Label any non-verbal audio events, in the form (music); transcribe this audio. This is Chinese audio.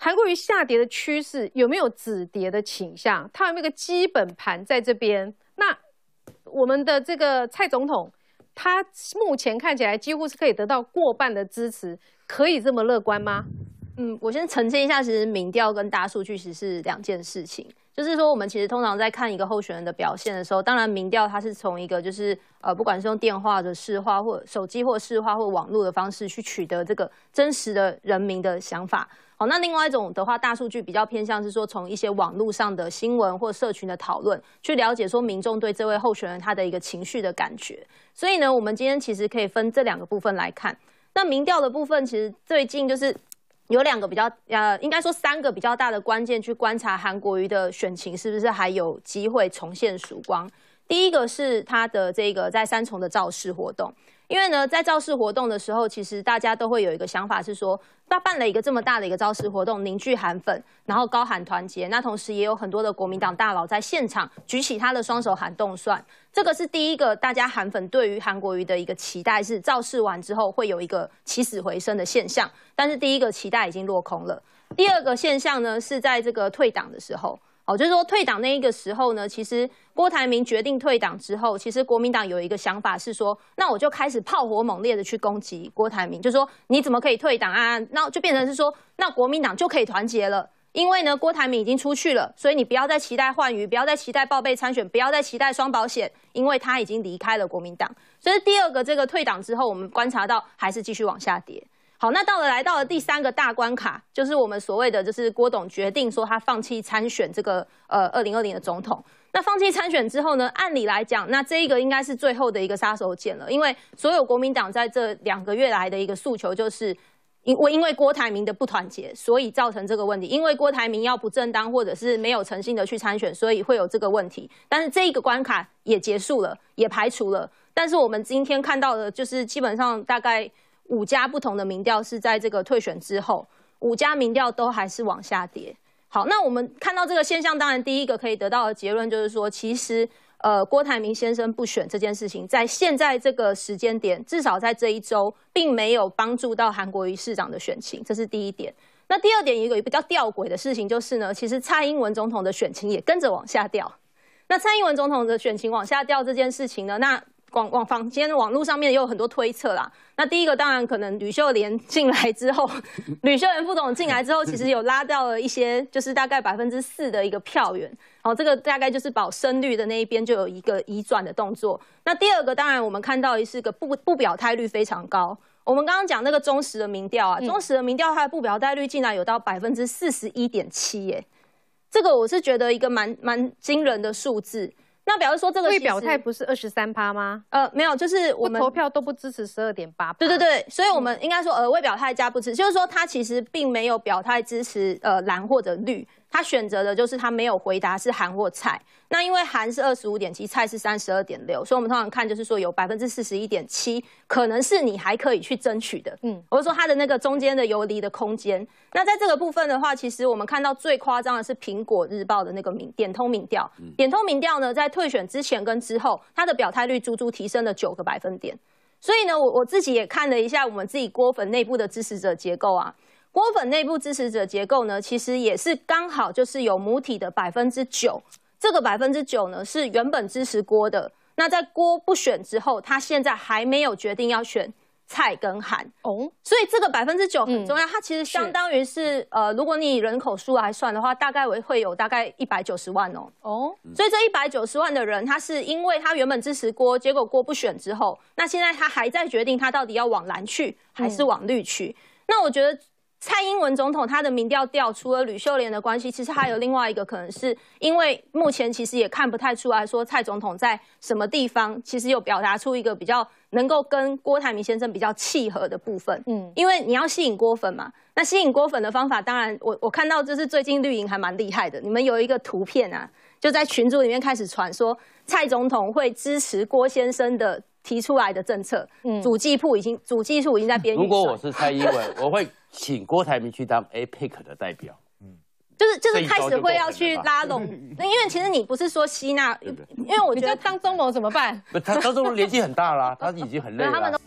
韩国瑜下跌的趋势有没有止跌的倾向？它有没有个基本盘在这边？那我们的这个蔡总统，他目前看起来几乎是可以得到过半的支持，可以这么乐观吗？嗯，我先澄清一下，其实民调跟大数据其实是两件事情。就是说，我们其实通常在看一个候选人的表现的时候，当然民调它是从一个就是呃，不管是用电话的视化或手机或视化或网络的方式去取得这个真实的人民的想法。好，那另外一种的话，大数据比较偏向是说从一些网络上的新闻或社群的讨论去了解说民众对这位候选人他的一个情绪的感觉。所以呢，我们今天其实可以分这两个部分来看。那民调的部分，其实最近就是。有两个比较，呃，应该说三个比较大的关键，去观察韩国瑜的选情是不是还有机会重现曙光。第一个是他的这个在三重的造势活动，因为呢，在造势活动的时候，其实大家都会有一个想法是说，他办了一个这么大的一个造势活动，凝聚韩粉，然后高喊团结。那同时也有很多的国民党大佬在现场举起他的双手喊动算，这个是第一个大家韩粉对于韩国瑜的一个期待是，造势完之后会有一个起死回生的现象。但是第一个期待已经落空了。第二个现象呢，是在这个退党的时候。哦，就是说退党那一个时候呢，其实郭台铭决定退党之后，其实国民党有一个想法是说，那我就开始炮火猛烈的去攻击郭台铭，就说你怎么可以退党啊？那就变成是说，那国民党就可以团结了，因为呢郭台铭已经出去了，所以你不要再期待换鱼，不要再期待报备参选，不要再期待双保险，因为他已经离开了国民党。所以第二个这个退党之后，我们观察到还是继续往下跌。好，那到了来到了第三个大关卡，就是我们所谓的，就是郭董决定说他放弃参选这个呃二零二零的总统。那放弃参选之后呢，按理来讲，那这一个应该是最后的一个杀手锏了，因为所有国民党在这两个月来的一个诉求就是，因我因为郭台铭的不团结，所以造成这个问题。因为郭台铭要不正当或者是没有诚信的去参选，所以会有这个问题。但是这一个关卡也结束了，也排除了。但是我们今天看到的，就是基本上大概。五家不同的民调是在这个退选之后，五家民调都还是往下跌。好，那我们看到这个现象，当然第一个可以得到的结论就是说，其实呃，郭台铭先生不选这件事情，在现在这个时间点，至少在这一周，并没有帮助到韩国瑜市长的选情，这是第一点。那第二点有一个比较吊诡的事情，就是呢，其实蔡英文总统的选情也跟着往下掉。那蔡英文总统的选情往下掉这件事情呢，那广广坊间网络上面也有很多推测啦。那第一个当然可能吕秀莲进来之后，(laughs) 吕秀莲副总进来之后，其实有拉掉了一些，就是大概百分之四的一个票源。然后这个大概就是保生率的那一边就有一个移转的动作。那第二个当然我们看到是个不不表态率非常高。我们刚刚讲那个忠实的民调啊，忠实的民调它的不表态率竟然有到百分之四十一点七耶，这个我是觉得一个蛮蛮惊人的数字。那表示说这个未表态不是二十三趴吗？呃，没有，就是我们投票都不支持十二点八。对对对，所以我们应该说呃未表态加不支持，就是说他其实并没有表态支持呃蓝或者绿。他选择的就是他没有回答是韩或蔡，那因为韩是二十五点七，蔡是三十二点六，所以我们通常看就是说有百分之四十一点七可能是你还可以去争取的，嗯，我者说他的那个中间的游离的空间。那在这个部分的话，其实我们看到最夸张的是《苹果日报》的那个民点通民调，点通民调呢在退选之前跟之后，它的表态率足足提升了九个百分点。所以呢，我我自己也看了一下我们自己郭粉内部的支持者结构啊。郭粉内部支持者结构呢，其实也是刚好就是有母体的百分之九，这个百分之九呢是原本支持郭的，那在郭不选之后，他现在还没有决定要选蔡跟韩哦，所以这个百分之九很重要，它其实相当于是呃，如果你以人口数来算的话，大概会会有大概一百九十万哦哦，所以这一百九十万的人，他是因为他原本支持郭，结果郭不选之后，那现在他还在决定他到底要往蓝去还是往绿去，那我觉得。蔡英文总统他的民调掉，除了吕秀莲的关系，其实还有另外一个可能，是因为目前其实也看不太出来，说蔡总统在什么地方其实有表达出一个比较能够跟郭台铭先生比较契合的部分。嗯，因为你要吸引郭粉嘛，那吸引郭粉的方法，当然我我看到就是最近绿营还蛮厉害的，你们有一个图片啊，就在群组里面开始传说蔡总统会支持郭先生的提出来的政策。嗯，主计部已经主计处已经在编。如果我是蔡英文，我会。请郭台铭去当 APEC 的代表，嗯，就是就是开始会要去拉拢，(laughs) 因为其实你不是说吸纳，因为我觉得当中盟怎么办？他当中年纪很大啦，他已经很累 (laughs) 了。